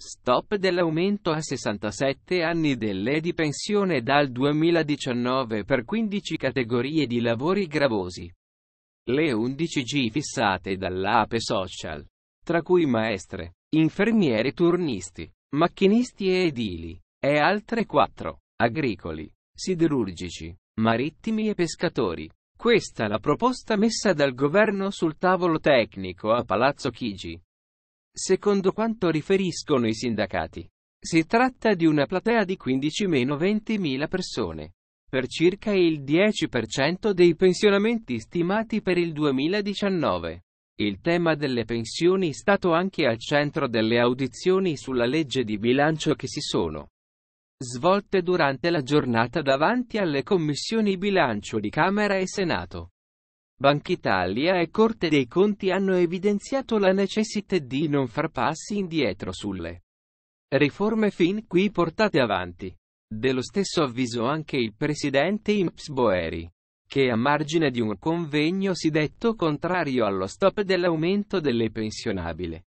Stop dell'aumento a 67 anni dell'E di pensione dal 2019 per 15 categorie di lavori gravosi. Le 11 G fissate dall'APE Social, tra cui maestre, infermieri turnisti, macchinisti e edili, e altre 4, agricoli, siderurgici, marittimi e pescatori. Questa la proposta messa dal governo sul tavolo tecnico a Palazzo Chigi secondo quanto riferiscono i sindacati. Si tratta di una platea di 15-20.000 persone, per circa il 10% dei pensionamenti stimati per il 2019. Il tema delle pensioni è stato anche al centro delle audizioni sulla legge di bilancio che si sono svolte durante la giornata davanti alle commissioni bilancio di Camera e Senato. Banca Italia e Corte dei Conti hanno evidenziato la necessità di non far passi indietro sulle riforme fin qui portate avanti. Dello stesso avviso anche il presidente Imps Boeri, che a margine di un convegno si detto contrario allo stop dell'aumento delle pensionabili,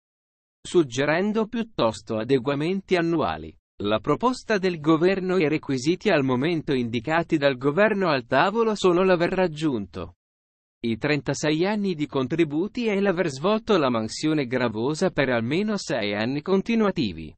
suggerendo piuttosto adeguamenti annuali. La proposta del governo e i requisiti al momento indicati dal governo al tavolo sono l'aver raggiunto i 36 anni di contributi e l'aver svolto la mansione gravosa per almeno 6 anni continuativi.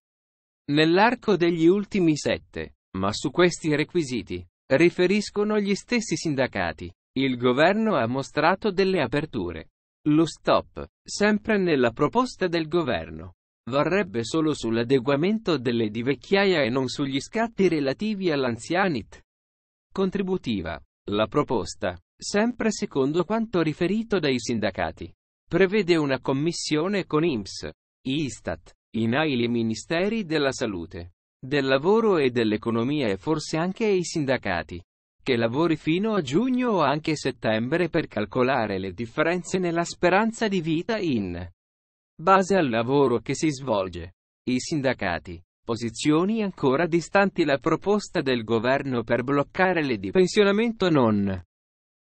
Nell'arco degli ultimi 7, ma su questi requisiti, riferiscono gli stessi sindacati, il governo ha mostrato delle aperture. Lo stop, sempre nella proposta del governo, varrebbe solo sull'adeguamento delle di vecchiaia e non sugli scatti relativi all'anzianit contributiva. La proposta, sempre secondo quanto riferito dai sindacati. Prevede una commissione con IMSS, ISTAT, INAIL e Ministeri della Salute, del Lavoro e dell'Economia e forse anche i sindacati, che lavori fino a giugno o anche settembre per calcolare le differenze nella speranza di vita in base al lavoro che si svolge. I sindacati, posizioni ancora distanti la proposta del governo per bloccare le di pensionamento non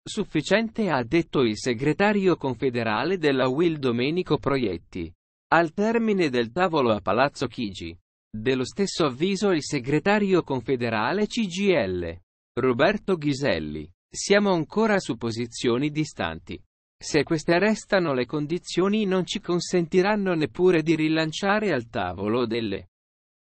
Sufficiente ha detto il segretario confederale della Will Domenico Proietti. Al termine del tavolo a Palazzo Chigi. Dello stesso avviso il segretario confederale CGL, Roberto Ghiselli. Siamo ancora su posizioni distanti. Se queste restano le condizioni non ci consentiranno neppure di rilanciare al tavolo delle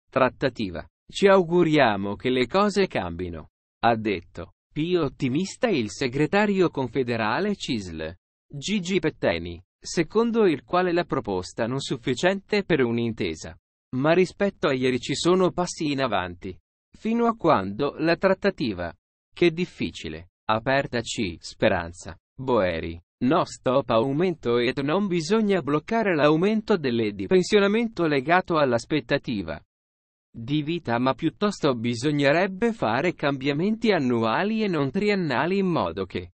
trattativa. Ci auguriamo che le cose cambino, ha detto. Pio Ottimista il segretario confederale CISL, Gigi Petteni, secondo il quale la proposta non sufficiente per un'intesa. Ma rispetto a ieri ci sono passi in avanti. Fino a quando la trattativa, che difficile, aperta C, speranza, Boeri. No stop aumento ed non bisogna bloccare l'aumento dell'ed pensionamento legato all'aspettativa di vita ma piuttosto bisognerebbe fare cambiamenti annuali e non triennali in modo che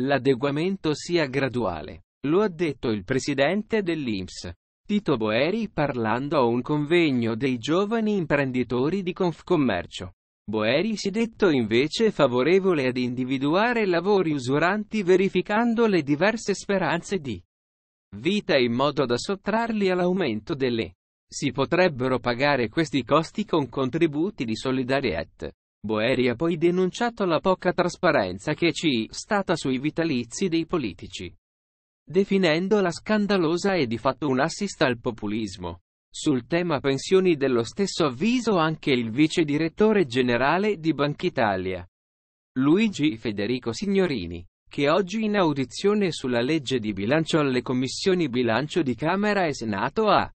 l'adeguamento sia graduale. Lo ha detto il presidente dell'Inps, Tito Boeri, parlando a un convegno dei giovani imprenditori di Confcommercio. Boeri si è detto invece favorevole ad individuare lavori usuranti verificando le diverse speranze di vita in modo da sottrarli all'aumento delle si potrebbero pagare questi costi con contributi di solidarietà. Boeri ha poi denunciato la poca trasparenza che ci stata sui vitalizi dei politici, definendola scandalosa e di fatto un assist al populismo. Sul tema pensioni dello stesso avviso anche il vice direttore generale di Bankitalia, Luigi Federico Signorini, che oggi in audizione sulla legge di bilancio alle commissioni bilancio di Camera e Senato ha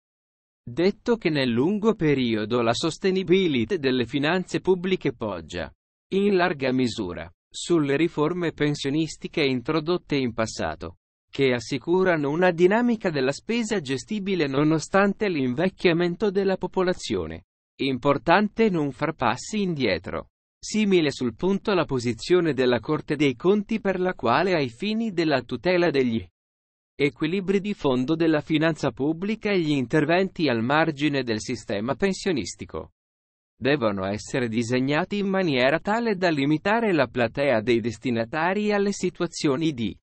Detto che nel lungo periodo la sostenibilità delle finanze pubbliche poggia, in larga misura, sulle riforme pensionistiche introdotte in passato, che assicurano una dinamica della spesa gestibile nonostante l'invecchiamento della popolazione. Importante non far passi indietro. Simile sul punto la posizione della Corte dei Conti per la quale ai fini della tutela degli equilibri di fondo della finanza pubblica e gli interventi al margine del sistema pensionistico. Devono essere disegnati in maniera tale da limitare la platea dei destinatari alle situazioni di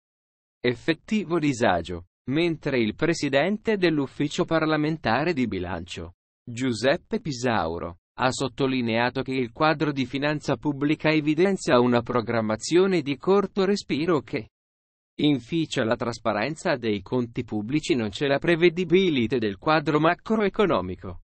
effettivo disagio, mentre il presidente dell'ufficio parlamentare di bilancio, Giuseppe Pisauro, ha sottolineato che il quadro di finanza pubblica evidenzia una programmazione di corto respiro che inficia la trasparenza dei conti pubblici non c'è la prevedibilità del quadro macroeconomico.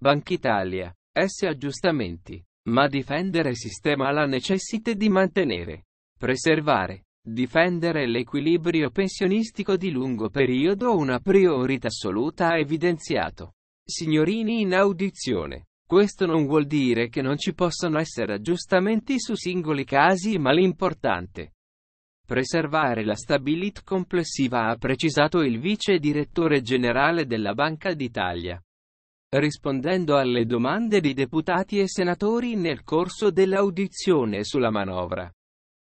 Banca Italia, S aggiustamenti, ma difendere il sistema ha la necessità di mantenere, preservare, difendere l'equilibrio pensionistico di lungo periodo una priorità assoluta ha evidenziato. Signorini in audizione. Questo non vuol dire che non ci possano essere aggiustamenti su singoli casi, ma l'importante preservare la stabilità complessiva ha precisato il vice direttore generale della Banca d'Italia. Rispondendo alle domande di deputati e senatori nel corso dell'audizione sulla manovra.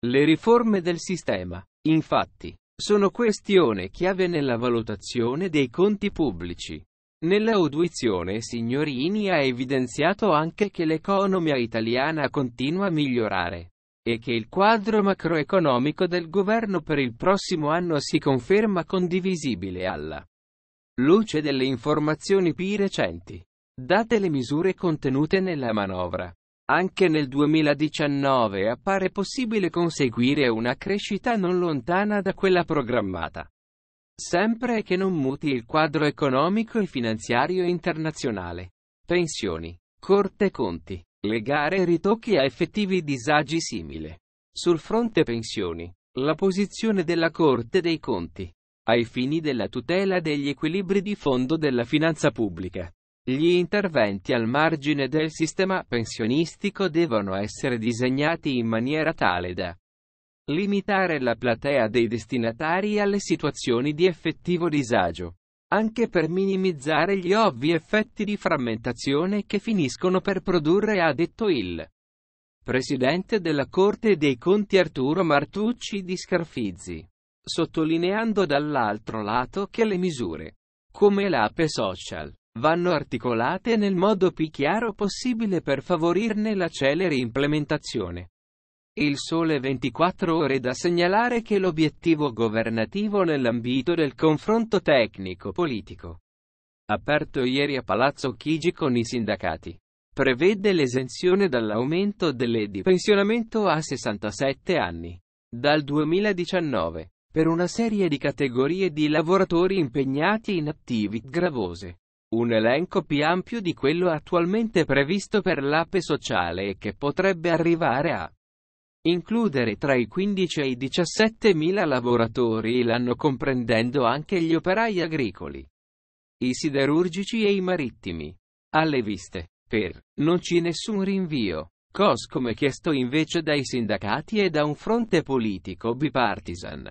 Le riforme del sistema, infatti, sono questione chiave nella valutazione dei conti pubblici. Nell'audizione Signorini ha evidenziato anche che l'economia italiana continua a migliorare e che il quadro macroeconomico del governo per il prossimo anno si conferma condivisibile alla luce delle informazioni più recenti, date le misure contenute nella manovra. Anche nel 2019 appare possibile conseguire una crescita non lontana da quella programmata. Sempre che non muti il quadro economico e finanziario internazionale. Pensioni. Corte Conti. Legare ritocchi a effettivi disagi simile. Sul fronte pensioni, la posizione della Corte dei Conti. Ai fini della tutela degli equilibri di fondo della finanza pubblica. Gli interventi al margine del sistema pensionistico devono essere disegnati in maniera tale da limitare la platea dei destinatari alle situazioni di effettivo disagio, anche per minimizzare gli ovvi effetti di frammentazione che finiscono per produrre, ha detto il presidente della Corte dei Conti Arturo Martucci di Scarfizzi, sottolineando dall'altro lato che le misure, come l'ape social, vanno articolate nel modo più chiaro possibile per favorirne la celere implementazione. Il Sole 24 ore da segnalare che l'obiettivo governativo nell'ambito del confronto tecnico-politico, aperto ieri a Palazzo Chigi con i sindacati, prevede l'esenzione dall'aumento dell'EDI pensionamento a 67 anni. Dal 2019, per una serie di categorie di lavoratori impegnati in attività gravose. Un elenco più ampio di quello attualmente previsto per l'APE sociale e che potrebbe arrivare a includere tra i 15 e i 17 mila lavoratori l'anno comprendendo anche gli operai agricoli, i siderurgici e i marittimi. Alle viste, per non c'è nessun rinvio. Cos come chiesto invece dai sindacati e da un fronte politico bipartisan.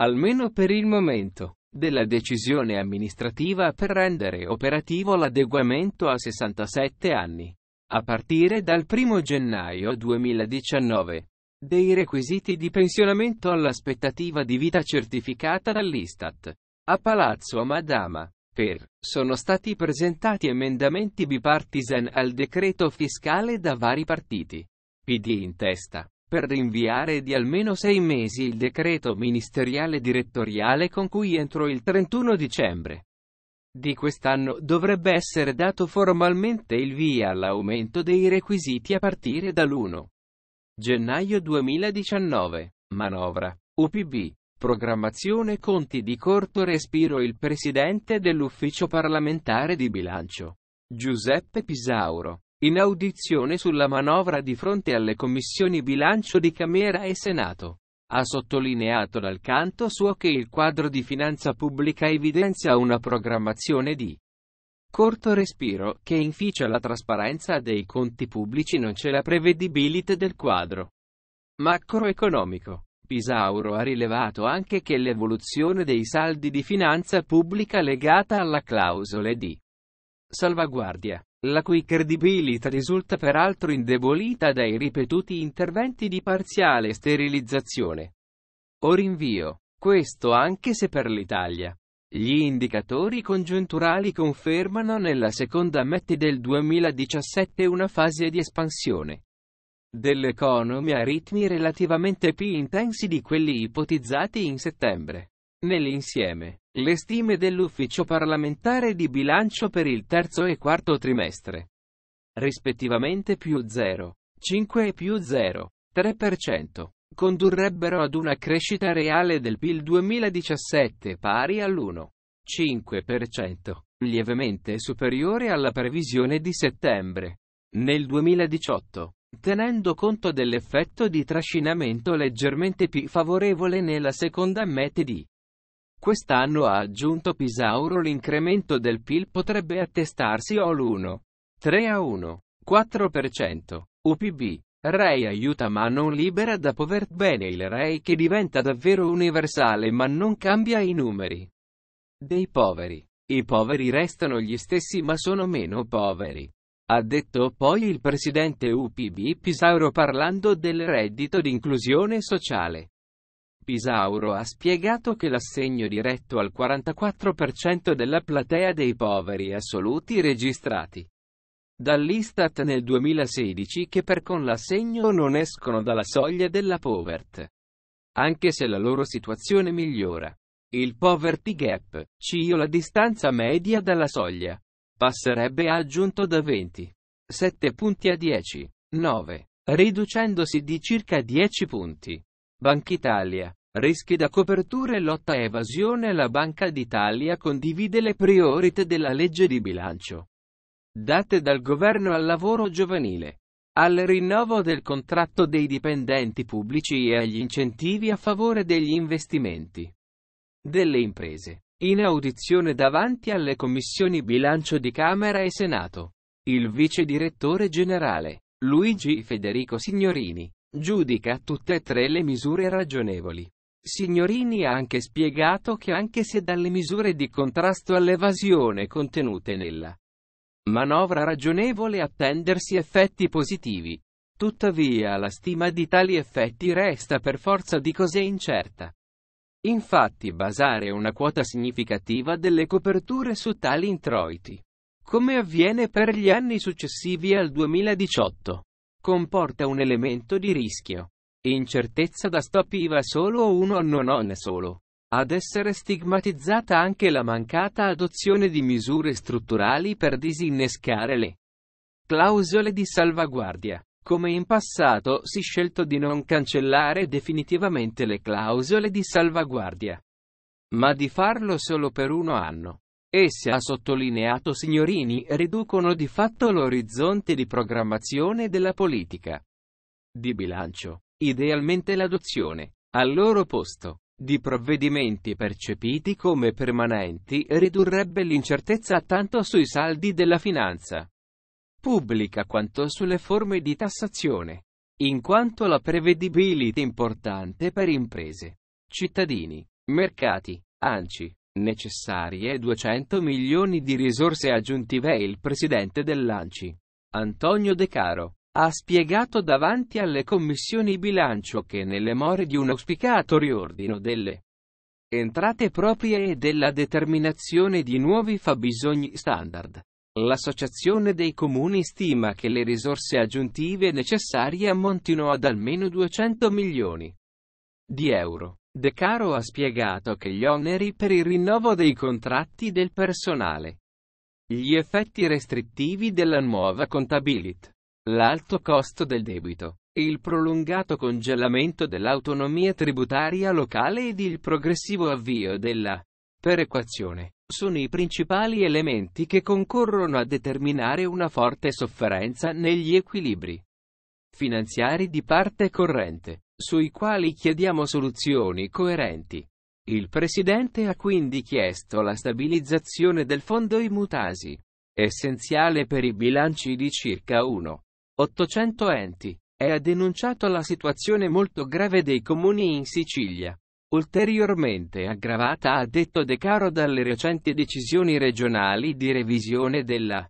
Almeno per il momento, della decisione amministrativa per rendere operativo l'adeguamento a 67 anni a partire dal 1 gennaio 2019 dei requisiti di pensionamento all'aspettativa di vita certificata dall'Istat. A Palazzo Madama, per, sono stati presentati emendamenti bipartisan al decreto fiscale da vari partiti. PD in testa, per rinviare di almeno sei mesi il decreto ministeriale direttoriale con cui entro il 31 dicembre di quest'anno dovrebbe essere dato formalmente il via all'aumento dei requisiti a partire dall'1 Gennaio 2019. Manovra. UPB. Programmazione conti di corto respiro Il presidente dell'ufficio parlamentare di bilancio. Giuseppe Pisauro. In audizione sulla manovra di fronte alle commissioni bilancio di Camera e Senato. Ha sottolineato dal canto suo che il quadro di finanza pubblica evidenzia una programmazione di corto respiro, che inficia la trasparenza dei conti pubblici non c'è la prevedibilità del quadro macroeconomico. Pisauro ha rilevato anche che l'evoluzione dei saldi di finanza pubblica legata alla clausola di salvaguardia, la cui credibilità risulta peraltro indebolita dai ripetuti interventi di parziale sterilizzazione o rinvio, questo anche se per l'Italia gli indicatori congiunturali confermano nella seconda metà del 2017 una fase di espansione dell'economia a ritmi relativamente più intensi di quelli ipotizzati in settembre. Nell'insieme, le stime dell'Ufficio parlamentare di bilancio per il terzo e quarto trimestre, rispettivamente più 0,5 e più 0,3%, condurrebbero ad una crescita reale del PIL 2017 pari all'1,5%, lievemente superiore alla previsione di settembre. Nel 2018, tenendo conto dell'effetto di trascinamento leggermente più favorevole nella seconda metà di quest'anno ha aggiunto Pisauro l'incremento del PIL potrebbe attestarsi all'1,3 a 1,4%. UPB Ray aiuta ma non libera da Bene il Ray che diventa davvero universale ma non cambia i numeri dei poveri. I poveri restano gli stessi ma sono meno poveri. Ha detto poi il presidente UPB Pisauro parlando del reddito di inclusione sociale. Pisauro ha spiegato che l'assegno diretto al 44% della platea dei poveri assoluti registrati dall'Istat nel 2016 che per con l'assegno non escono dalla soglia della poverty, anche se la loro situazione migliora. Il poverty gap, CIO la distanza media dalla soglia, passerebbe aggiunto da 20. 7 punti a 10, 9, riducendosi di circa 10 punti. Banca Italia, rischi da copertura e lotta a evasione La Banca d'Italia condivide le priorità della legge di bilancio date dal governo al lavoro giovanile, al rinnovo del contratto dei dipendenti pubblici e agli incentivi a favore degli investimenti delle imprese. In audizione davanti alle commissioni bilancio di Camera e Senato, il vice direttore generale, Luigi Federico Signorini, giudica tutte e tre le misure ragionevoli. Signorini ha anche spiegato che anche se dalle misure di contrasto all'evasione contenute nella Manovra ragionevole attendersi effetti positivi. Tuttavia la stima di tali effetti resta per forza di cose incerta. Infatti basare una quota significativa delle coperture su tali introiti, come avviene per gli anni successivi al 2018, comporta un elemento di rischio. Incertezza da stop IVA solo o uno non on solo. Ad essere stigmatizzata anche la mancata adozione di misure strutturali per disinnescare le clausole di salvaguardia. Come in passato si scelto di non cancellare definitivamente le clausole di salvaguardia, ma di farlo solo per uno anno. Esse, ha sottolineato Signorini, riducono di fatto l'orizzonte di programmazione della politica di bilancio. Idealmente l'adozione, al loro posto, di provvedimenti percepiti come permanenti ridurrebbe l'incertezza tanto sui saldi della finanza pubblica quanto sulle forme di tassazione, in quanto la prevedibilità è importante per imprese, cittadini, mercati, anci, necessarie 200 milioni di risorse aggiuntive il presidente dell'Anci, Antonio De Caro, ha spiegato davanti alle commissioni bilancio che nelle more di un auspicato riordino delle entrate proprie e della determinazione di nuovi fabbisogni standard. L'Associazione dei Comuni stima che le risorse aggiuntive necessarie ammontino ad almeno 200 milioni di euro. De Caro ha spiegato che gli oneri per il rinnovo dei contratti del personale, gli effetti restrittivi della nuova contabilità l'alto costo del debito, il prolungato congelamento dell'autonomia tributaria locale ed il progressivo avvio della perequazione sono i principali elementi che concorrono a determinare una forte sofferenza negli equilibri finanziari di parte corrente, sui quali chiediamo soluzioni coerenti. Il Presidente ha quindi chiesto la stabilizzazione del fondo Imutasi, essenziale per i bilanci di circa 1. 800 enti. E ha denunciato la situazione molto grave dei comuni in Sicilia. Ulteriormente aggravata ha detto De Caro dalle recenti decisioni regionali di revisione della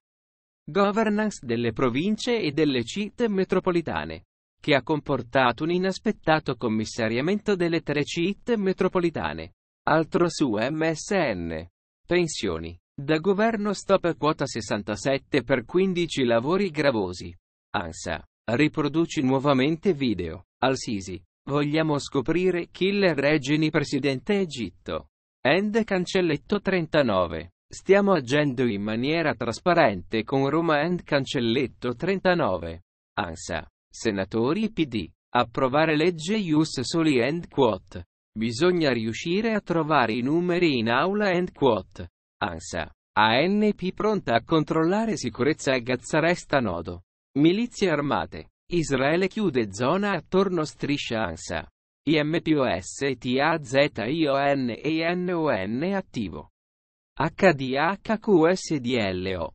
governance delle province e delle città metropolitane, che ha comportato un inaspettato commissariamento delle tre città metropolitane. Altro su MSN. Pensioni. Da governo stop a quota 67 per 15 lavori gravosi. Ansa. Riproduci nuovamente video. Al-Sisi. Vogliamo scoprire killer Regini presidente Egitto. End cancelletto 39. Stiamo agendo in maniera trasparente con Roma End cancelletto 39. Ansa. Senatori PD. Approvare legge Ius Soli End Quot. Bisogna riuscire a trovare i numeri in aula End Quot. Ansa. ANP pronta a controllare sicurezza e Gazzaresta Nodo. Milizie armate. Israele chiude zona attorno striscia ANSA. IMPOSTAZIONENON attivo. HDHQSDLO.